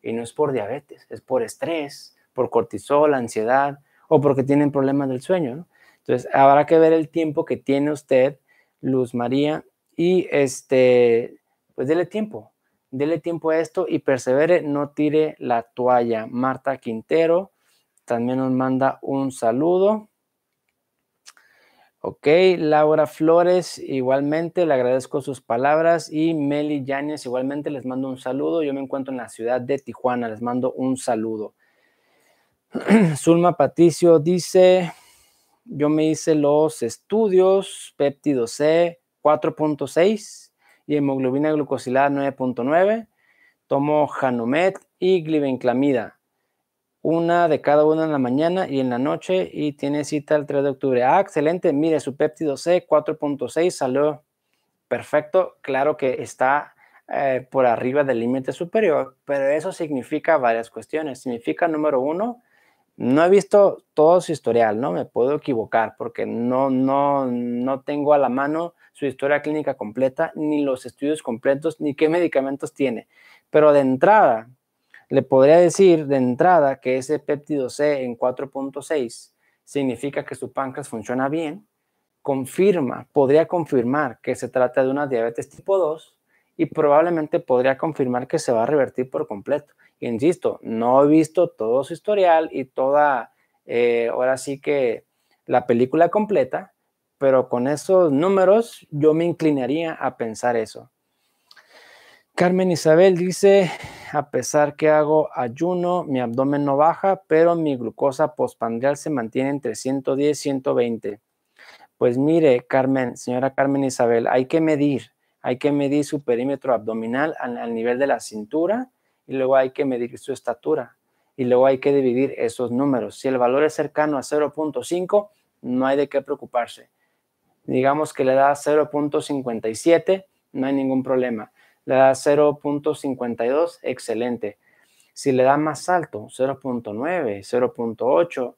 y no es por diabetes, es por estrés, por cortisol, ansiedad o porque tienen problemas del sueño. Entonces, habrá que ver el tiempo que tiene usted Luz María. Y este, pues dele tiempo, dele tiempo a esto y persevere, no tire la toalla. Marta Quintero también nos manda un saludo. Ok, Laura Flores, igualmente le agradezco sus palabras y Meli Yáñez, igualmente les mando un saludo. Yo me encuentro en la ciudad de Tijuana, les mando un saludo. Zulma Paticio dice, yo me hice los estudios, péptido C 4.6 y hemoglobina glucosilada 9.9. Tomo Hanumet y glibenclamida, una de cada una en la mañana y en la noche y tiene cita el 3 de octubre. Ah, excelente, mire, su péptido C 4.6 salió perfecto, claro que está eh, por arriba del límite superior, pero eso significa varias cuestiones. Significa, número uno, no he visto todo su historial, ¿no? Me puedo equivocar porque no, no, tengo a la mano su historia clínica completa, ni los estudios completos, ni qué medicamentos tiene. Pero de entrada, le podría decir de entrada que ese péptido C en 4.6 significa que su páncreas funciona bien, confirma, podría confirmar que se trata de una diabetes tipo 2 y probablemente podría confirmar que se va a revertir por completo. Insisto, no he visto todo su historial y toda, eh, ahora sí que la película completa, pero con esos números yo me inclinaría a pensar eso. Carmen Isabel dice, a pesar que hago ayuno, mi abdomen no baja, pero mi glucosa postpandrial se mantiene entre 110 y 120. Pues mire, Carmen, señora Carmen Isabel, hay que medir, hay que medir su perímetro abdominal al, nivel de la cintura y luego hay que medir su estatura y luego hay que dividir esos números. Si el valor es cercano a 0.5, no hay de qué preocuparse. Digamos que le da 0.57, no hay ningún problema. Le da 0.52, excelente. Si le da más alto, 0.9, 0.8,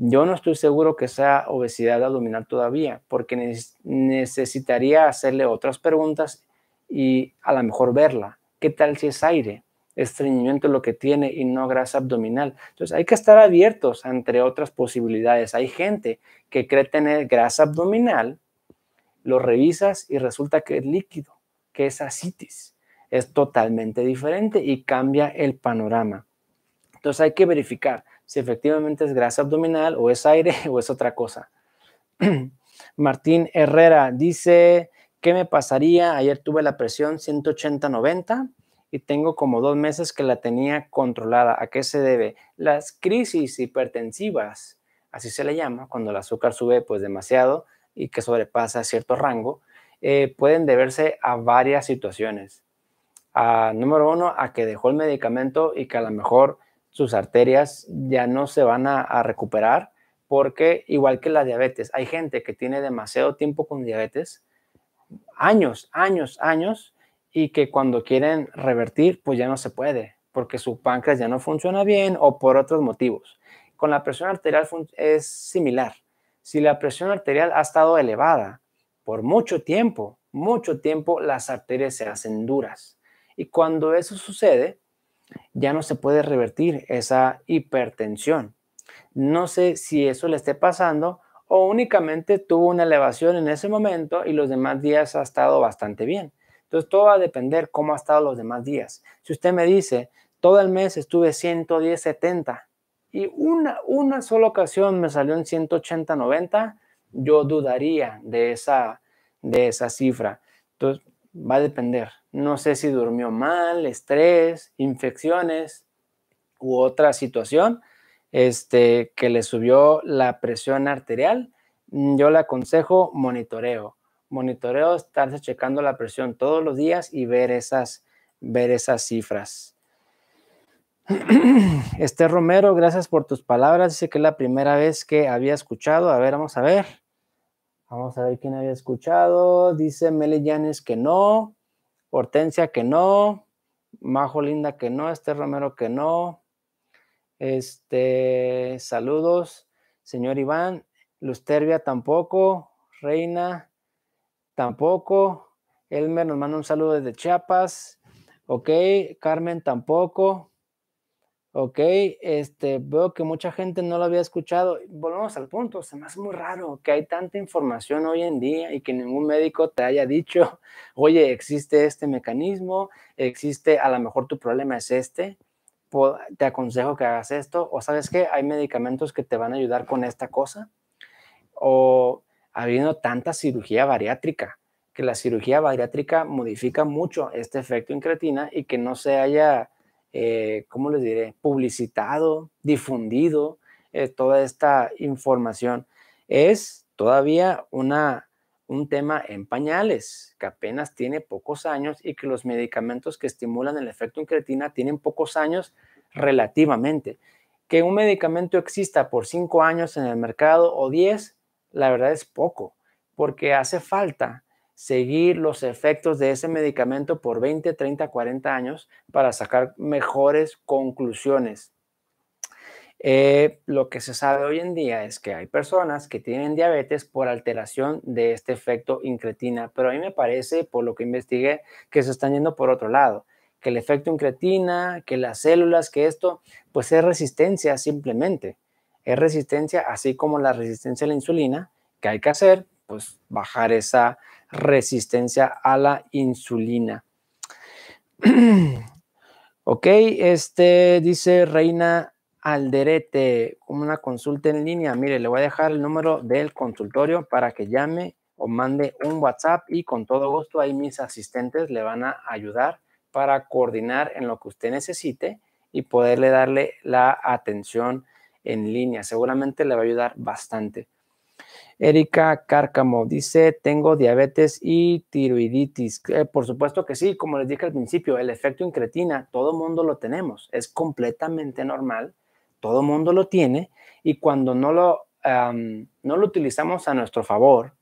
yo no estoy seguro que sea obesidad abdominal todavía, porque necesitaría hacerle otras preguntas y a lo mejor verla. ¿Qué tal si es aire? Estreñimiento lo que tiene y no grasa abdominal. Entonces hay que estar abiertos entre otras posibilidades. Hay gente que cree tener grasa abdominal, lo revisas y resulta que es líquido, que es ascitis, Es totalmente diferente y cambia el panorama. Entonces hay que verificar si efectivamente es grasa abdominal o es aire o es otra cosa. Martín Herrera dice, ¿qué me pasaría? Ayer tuve la presión 180-90 y tengo como dos meses que la tenía controlada. ¿A qué se debe? Las crisis hipertensivas, así se le llama, cuando el azúcar sube pues demasiado y que sobrepasa cierto rango, eh, pueden deberse a varias situaciones. A, ah, número uno, a que dejó el medicamento y que a lo mejor sus arterias ya no se van a, recuperar porque igual que la diabetes, hay gente que tiene demasiado tiempo con diabetes, años, años, años, y que cuando quieren revertir, pues ya no se puede, porque su páncreas ya no funciona bien o por otros motivos. Con la presión arterial es similar. Si la presión arterial ha estado elevada por mucho tiempo, mucho tiempo, las arterias se hacen duras. Y cuando eso sucede, ya no se puede revertir esa hipertensión. No sé si eso le esté pasando o únicamente tuvo una elevación en ese momento y los demás días ha estado bastante bien. Entonces todo va a depender cómo ha estado los demás días. Si usted me dice, todo el mes estuve 110, 70 y una, una sola ocasión me salió en 180, 90, yo dudaría de esa, de esa cifra. Entonces, va a depender. No sé si durmió mal, estrés, infecciones u otra situación este, que le subió la presión arterial. Mm, yo le aconsejo monitoreo. Monitoreo, estarse checando la presión todos los días y ver esas, ver esas cifras. Este Romero, gracias por tus palabras. Dice que es la primera vez que había escuchado. A ver, vamos a ver. Vamos a ver quién había escuchado. Dice Meli Llanes que no. Hortensia que no. Majo Linda que no. Este Romero que no. Este, saludos. Señor Iván. Lusterbia tampoco. Reina tampoco. Elmer nos manda un saludo desde Chiapas. Ok. Carmen tampoco. Ok, este, veo que mucha gente no lo había escuchado. Volvemos al punto, se me hace muy raro que hay tanta información hoy en día y que ningún médico te haya dicho, oye, existe este mecanismo, existe, a lo mejor tu problema es este, te aconsejo que hagas esto, o sabes que hay medicamentos que te van a ayudar con esta cosa, o habiendo tanta cirugía bariátrica, que la cirugía bariátrica modifica mucho este efecto en creatina y que no se haya eh, ¿cómo les diré?, publicitado, difundido eh, toda esta información. Es todavía una, un tema en pañales, que apenas tiene pocos años y que los medicamentos que estimulan el efecto en tienen pocos años relativamente. Que un medicamento exista por cinco años en el mercado o diez, la verdad es poco, porque hace falta seguir los efectos de ese medicamento por 20, 30, 40 años para sacar mejores conclusiones. Eh, lo que se sabe hoy en día es que hay personas que tienen diabetes por alteración de este efecto incretina, pero a mí me parece, por lo que investigué, que se están yendo por otro lado, que el efecto incretina, que las células, que esto, pues es resistencia simplemente, es resistencia así como la resistencia a la insulina, que hay que hacer, pues bajar esa, resistencia a la insulina. ok, este dice Reina Alderete, una consulta en línea. Mire, le voy a dejar el número del consultorio para que llame o mande un WhatsApp y con todo gusto ahí mis asistentes le van a ayudar para coordinar en lo que usted necesite y poderle darle la atención en línea. Seguramente le va a ayudar bastante. Erika Cárcamo dice, tengo diabetes y tiroiditis. Eh, por supuesto que sí, como les dije al principio, el efecto incretina, todo mundo lo tenemos, es completamente normal, todo mundo lo tiene y cuando no lo, no lo utilizamos a nuestro favor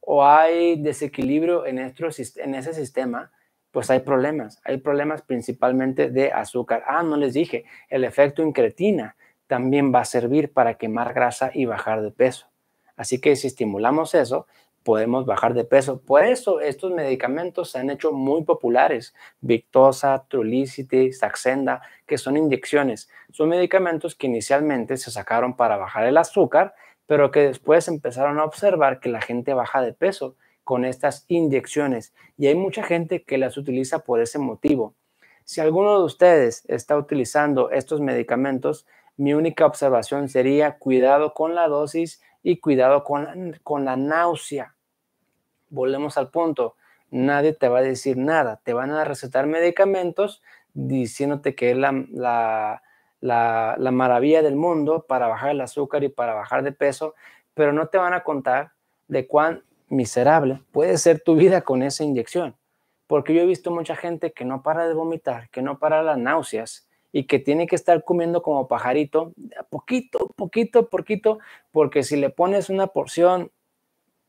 o hay desequilibrio en, en ese sistema, pues hay problemas, hay problemas principalmente de azúcar. Ah, no les dije, el efecto incretina también va a servir para quemar grasa y bajar de peso. Así que si estimulamos eso, podemos bajar de peso. Por eso estos medicamentos se han hecho muy populares. Victosa, Trulicity, Saxenda, que son inyecciones. Son medicamentos que inicialmente se sacaron para bajar el azúcar, pero que después empezaron a observar que la gente baja de peso con estas inyecciones. Y hay mucha gente que las utiliza por ese motivo. Si alguno de ustedes está utilizando estos medicamentos, mi única observación sería cuidado con la dosis y cuidado con, la náusea. Volvemos al punto, nadie te va a decir nada, te van a recetar medicamentos diciéndote que es la maravilla del mundo para bajar el azúcar y para bajar de peso, pero no te van a contar de cuán miserable puede ser tu vida con esa inyección. Porque yo he visto mucha gente que no para de vomitar, que no para las náuseas, y que tiene que estar comiendo como pajarito, poquito, poquito, poquito, porque si le pones una porción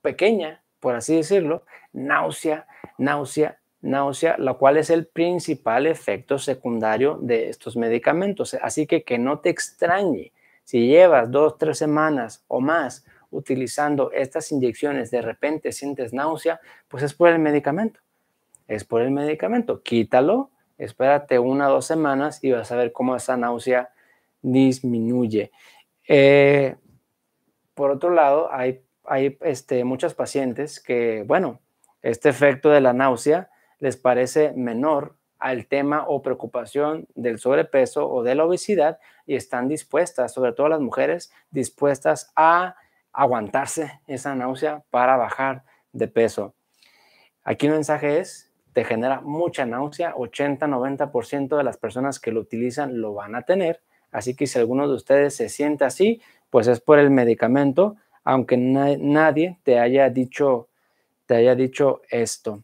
pequeña, por así decirlo, náusea, náusea, náusea, lo cual es el principal efecto secundario de estos medicamentos. Así que que no te extrañe si llevas dos, tres semanas o más utilizando estas inyecciones, de repente sientes náusea, pues es por el medicamento. Es por el medicamento. Quítalo, espérate una o dos semanas y vas a ver cómo esa náusea disminuye. Eh, por otro lado, hay, hay este, muchas pacientes que, bueno, este efecto de la náusea les parece menor al tema o preocupación del sobrepeso o de la obesidad y están dispuestas, sobre todo las mujeres, dispuestas a aguantarse esa náusea para bajar de peso. Aquí un mensaje es, te genera mucha náusea, 80-90% de las personas que lo utilizan lo van a tener, así que si alguno de ustedes se siente así, pues es por el medicamento, aunque nadie te haya dicho, te haya dicho esto.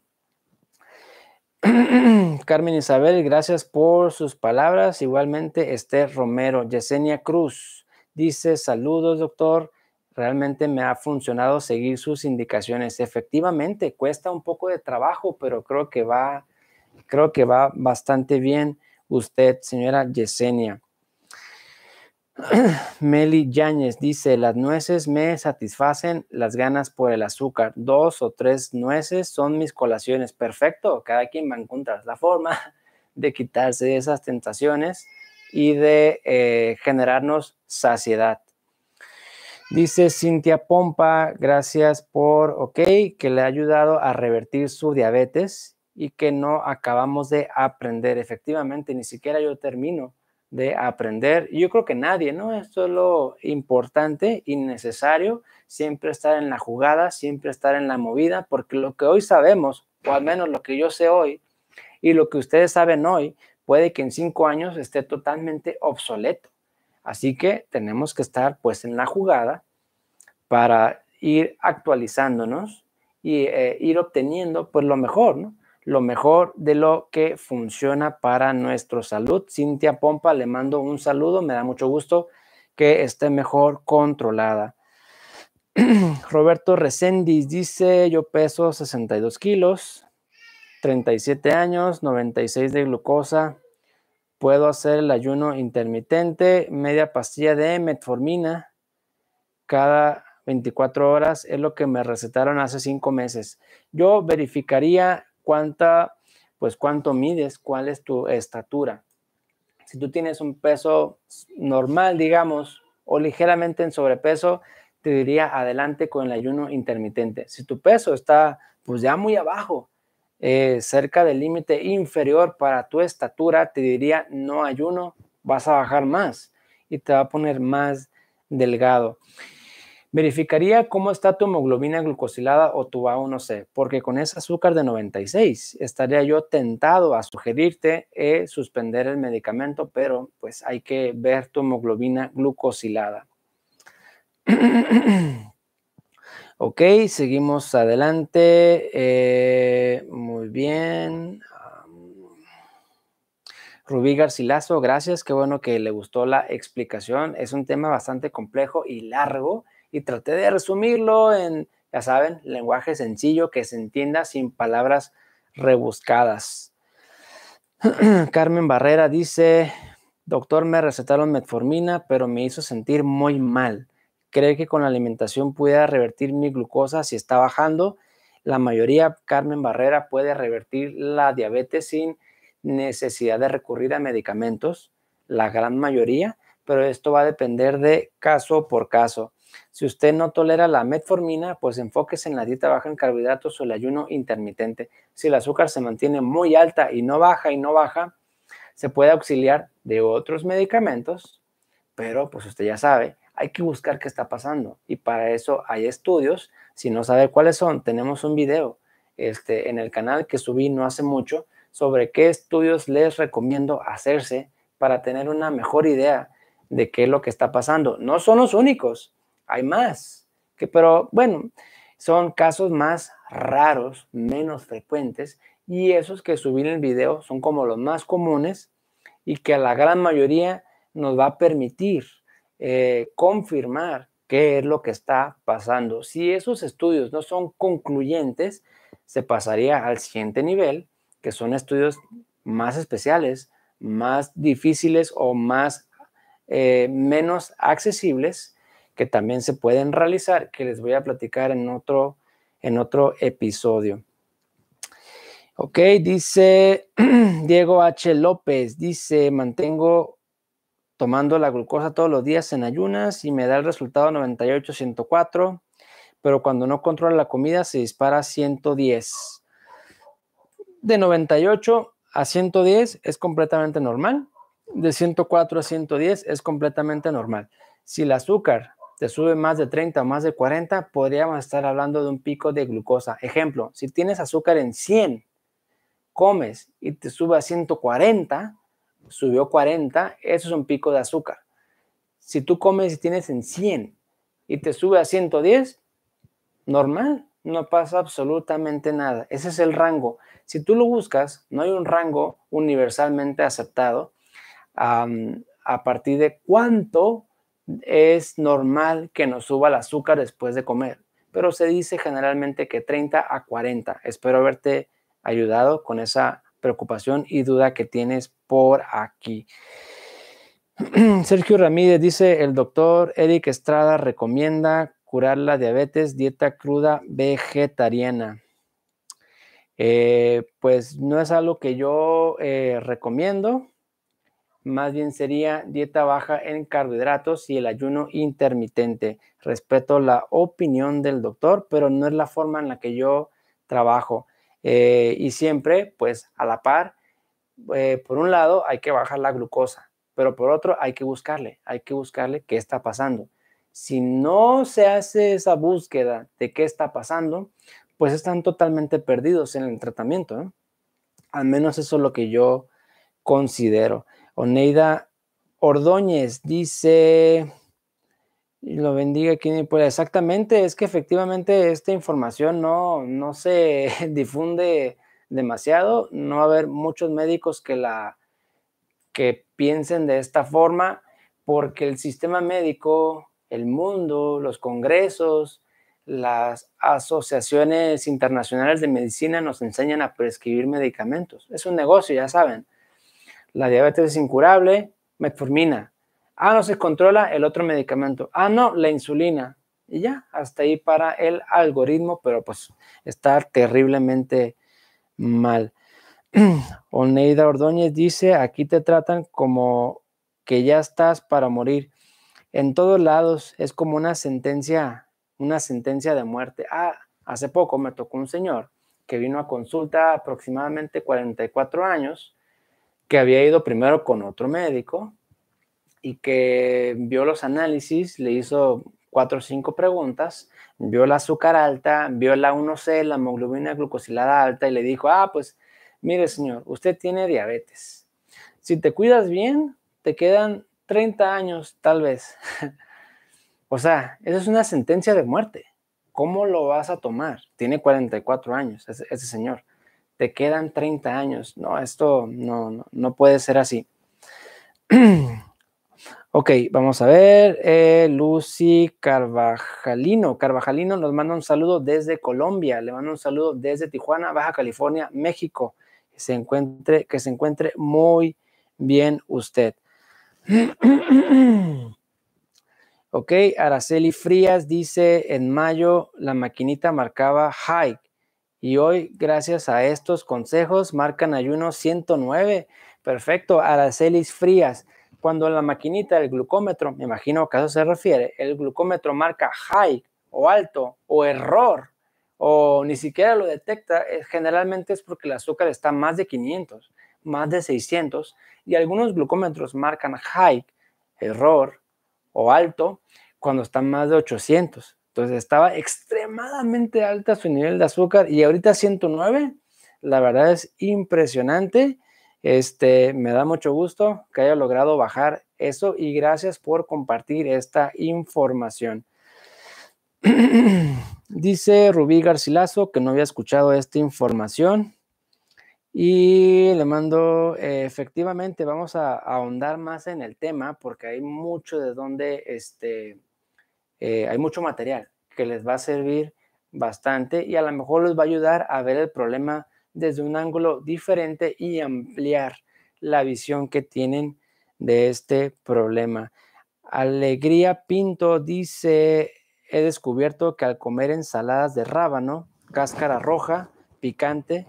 Carmen Isabel, gracias por sus palabras. Igualmente, Esther Romero, Yesenia Cruz, dice saludos, doctor realmente me ha funcionado seguir sus indicaciones. Efectivamente, cuesta un poco de trabajo, pero creo que va, creo que va bastante bien usted, señora Yesenia. Meli Yáñez dice, las nueces me satisfacen las ganas por el azúcar. Dos o tres nueces son mis colaciones. Perfecto, cada quien va a la forma de quitarse de esas tentaciones y de eh, generarnos saciedad. Dice Cintia Pompa, gracias por, ok, que le ha ayudado a revertir su diabetes y que no acabamos de aprender. Efectivamente, ni siquiera yo termino de aprender. Yo creo que nadie, ¿no? Esto es lo importante y necesario, siempre estar en la jugada, siempre estar en la movida, porque lo que hoy sabemos, o al menos lo que yo sé hoy, y lo que ustedes saben hoy, puede que en cinco años esté totalmente obsoleto Así que tenemos que estar pues en la jugada para ir actualizándonos y eh, ir obteniendo pues lo mejor, ¿no? Lo mejor de lo que funciona para nuestra salud. Cintia Pompa, le mando un saludo, me da mucho gusto que esté mejor controlada. Roberto Reséndiz dice, yo peso 62 kilos, 37 años, 96 de glucosa, Puedo hacer el ayuno intermitente, media pastilla de metformina cada 24 horas, es lo que me recetaron hace 5 meses. Yo verificaría cuánta, pues cuánto mides, cuál es tu estatura. Si tú tienes un peso normal, digamos, o ligeramente en sobrepeso, te diría adelante con el ayuno intermitente. Si tu peso está pues ya muy abajo, eh, cerca del límite inferior para tu estatura, te diría no ayuno, vas a bajar más y te va a poner más delgado. Verificaría cómo está tu hemoglobina glucosilada o tu A1C, porque con ese azúcar de 96 estaría yo tentado a sugerirte eh, suspender el medicamento, pero pues hay que ver tu hemoglobina glucosilada. Ok, seguimos adelante. Eh, muy bien. Rubí Garcilaso, gracias. Qué bueno que le gustó la explicación. Es un tema bastante complejo y largo y traté de resumirlo en, ya saben, lenguaje sencillo que se entienda sin palabras rebuscadas. Carmen Barrera dice, doctor, me recetaron metformina, pero me hizo sentir muy mal cree que con la alimentación pueda revertir mi glucosa si está bajando. La mayoría, Carmen Barrera, puede revertir la diabetes sin necesidad de recurrir a medicamentos, la gran mayoría, pero esto va a depender de caso por caso. Si usted no tolera la metformina, pues enfóquese en la dieta baja en carbohidratos o el ayuno intermitente. Si el azúcar se mantiene muy alta y no baja y no baja, se puede auxiliar de otros medicamentos, pero pues usted ya sabe, hay que buscar qué está pasando. Y para eso hay estudios. Si no sabe cuáles son, tenemos un video este, en el canal que subí no hace mucho sobre qué estudios les recomiendo hacerse para tener una mejor idea de qué es lo que está pasando. No son los únicos, hay más, que, pero bueno, son casos más raros, menos frecuentes, y esos que subí en el video son como los más comunes y que a la gran mayoría nos va a permitir eh, confirmar qué es lo que está pasando. Si esos estudios no son concluyentes, se pasaría al siguiente nivel, que son estudios más especiales, más difíciles o más eh, menos accesibles, que también se pueden realizar, que les voy a platicar en otro, en otro episodio. Ok, dice Diego H. López, dice, mantengo tomando la glucosa todos los días en ayunas y me da el resultado 98-104, pero cuando no controla la comida se dispara a 110. De 98 a 110 es completamente normal, de 104 a 110 es completamente normal. Si el azúcar te sube más de 30 o más de 40, podríamos estar hablando de un pico de glucosa. Ejemplo, si tienes azúcar en 100, comes y te sube a 140, subió 40, eso es un pico de azúcar. Si tú comes y tienes en 100 y te sube a 110, normal, no pasa absolutamente nada. Ese es el rango. Si tú lo buscas, no hay un rango universalmente aceptado a partir de cuánto es normal que nos suba el azúcar después de comer. Pero se dice generalmente que 30 a 40. Espero haberte ayudado con esa preocupación y duda que tienes por aquí. Sergio Ramírez dice, el doctor Eric Estrada recomienda curar la diabetes, dieta cruda vegetariana. Eh, pues no es algo que yo eh, recomiendo, más bien sería dieta baja en carbohidratos y el ayuno intermitente. Respeto la opinión del doctor, pero no es la forma en la que yo trabajo. Eh, y siempre pues a la par, eh, por un lado hay que bajar la glucosa, pero por otro hay que buscarle, hay que buscarle qué está pasando. Si no se hace esa búsqueda de qué está pasando, pues están totalmente perdidos en el tratamiento. ¿no? Al menos eso es lo que yo considero. Oneida Ordóñez dice, y lo bendiga quien pueda. Exactamente, es que efectivamente esta información no, se difunde demasiado, no va a haber muchos médicos que la que piensen de esta forma porque el sistema médico, el mundo, los congresos, las asociaciones internacionales de medicina nos enseñan a prescribir medicamentos. Es un negocio, ya saben. La diabetes es incurable, metformina. Ah, no se controla el otro medicamento. Ah, no, la insulina. Y ya, hasta ahí para el algoritmo, pero pues está terriblemente mal. Oneida Ordóñez dice, aquí te tratan como que ya estás para morir. En todos lados es como una sentencia, una sentencia de muerte. Ah, hace poco me tocó un señor que vino a consulta aproximadamente 44 años, que había ido primero con otro médico, y que vio los análisis, le hizo cuatro o cinco preguntas, vio la azúcar alta, vio la 1C, la hemoglobina glucosilada alta y le dijo, ah, pues mire señor, usted tiene diabetes. Si te cuidas bien, te quedan 30 años tal vez. o sea, esa es una sentencia de muerte. ¿Cómo lo vas a tomar? Tiene 44 años ese, señor. Te quedan 30 años. No, esto no, no, no puede ser así. Ok, vamos a ver. Eh, Lucy Carvajalino. Carvajalino nos manda un saludo desde Colombia. Le manda un saludo desde Tijuana, Baja California, México. Que se encuentre, que se encuentre muy bien usted. ok, Araceli Frías dice, en mayo la maquinita marcaba hike y hoy, gracias a estos consejos, marcan ayuno 109. Perfecto, Araceli Frías. Cuando la maquinita el glucómetro, me imagino a qué se refiere, el glucómetro marca high o alto o error o ni siquiera lo detecta, eh, generalmente es porque el azúcar está más de 500, más de 600 y algunos glucómetros marcan high, error o alto cuando está más de 800. Entonces estaba extremadamente alta su nivel de azúcar y ahorita 109, la verdad es impresionante este, me da mucho gusto que haya logrado bajar eso y gracias por compartir esta información. Dice Rubí Garcilaso que no había escuchado esta información y le mando, eh, efectivamente, vamos a, ahondar más en el tema porque hay mucho de donde, este, eh, hay mucho material que les va a servir bastante y a lo mejor les va a ayudar a ver el problema desde un ángulo diferente y ampliar la visión que tienen de este problema. Alegría Pinto dice, he descubierto que al comer ensaladas de rábano, cáscara roja, picante,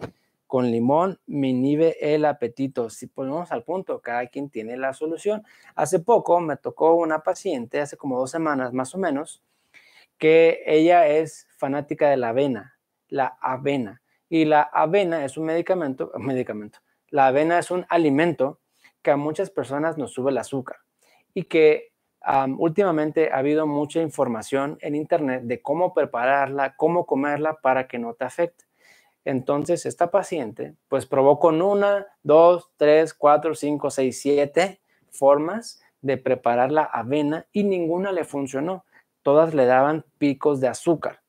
con limón, me inhibe el apetito. Si ponemos pues al punto, cada quien tiene la solución. Hace poco me tocó una paciente, hace como dos semanas más o menos, que ella es fanática de la avena, la avena. Y la avena es un medicamento, un medicamento. La avena es un alimento que a muchas personas nos sube el azúcar y que últimamente ha habido mucha información en internet de cómo prepararla, cómo comerla para que no te afecte. Entonces, esta paciente, pues probó con una, dos, tres, cuatro, cinco, seis, siete formas de preparar la avena y ninguna le funcionó. Todas le daban picos de azúcar.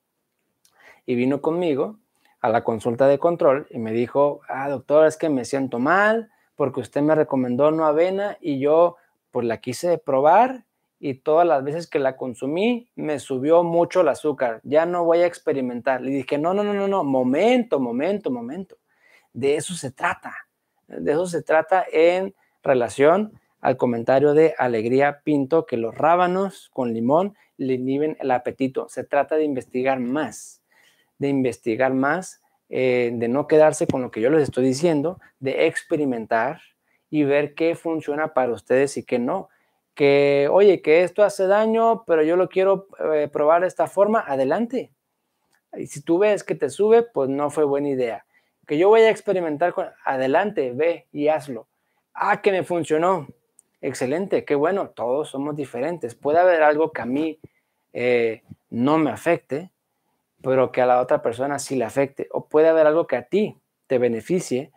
Y vino conmigo a la consulta de control y me dijo, ah, doctor, es que me siento mal porque usted me recomendó no avena y yo pues la quise probar y todas las veces que la consumí me subió mucho el azúcar, ya no voy a experimentar. Le dije, no, no, no, no, no, momento, momento, momento. De eso se trata, de eso se trata en relación al comentario de Alegría Pinto que los rábanos con limón le inhiben el apetito. Se trata de investigar más de investigar más, eh, de no quedarse con lo que yo les estoy diciendo, de experimentar y ver qué funciona para ustedes y qué no. Que, oye, que esto hace daño, pero yo lo quiero eh, probar de esta forma, adelante. Y si tú ves que te sube, pues no fue buena idea. Que yo voy a experimentar con, adelante, ve y hazlo. Ah, que me funcionó. Excelente, qué bueno, todos somos diferentes. Puede haber algo que a mí eh, no me afecte, pero que a la otra persona sí le afecte. O puede haber algo que a ti te beneficie,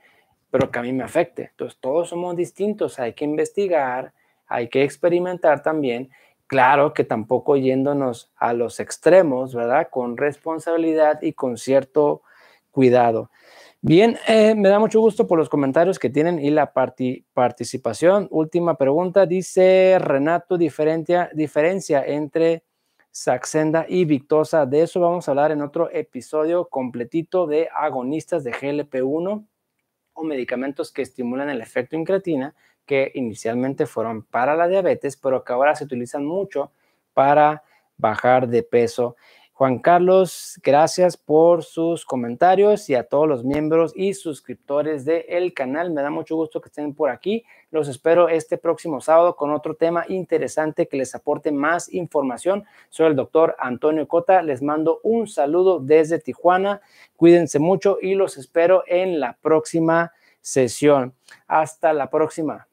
pero que a mí me afecte. Entonces, todos somos distintos, hay que investigar, hay que experimentar también. Claro que tampoco yéndonos a los extremos, ¿verdad? Con responsabilidad y con cierto cuidado. Bien, eh, me da mucho gusto por los comentarios que tienen y la participación. Última pregunta, dice Renato, diferencia, diferencia entre Saxenda y Victosa. De eso vamos a hablar en otro episodio completito de agonistas de GLP-1 o medicamentos que estimulan el efecto incretina que inicialmente fueron para la diabetes, pero que ahora se utilizan mucho para bajar de peso Juan Carlos, gracias por sus comentarios y a todos los miembros y suscriptores del canal. Me da mucho gusto que estén por aquí. Los espero este próximo sábado con otro tema interesante que les aporte más información. Soy el doctor Antonio Cota. Les mando un saludo desde Tijuana. Cuídense mucho y los espero en la próxima sesión. Hasta la próxima.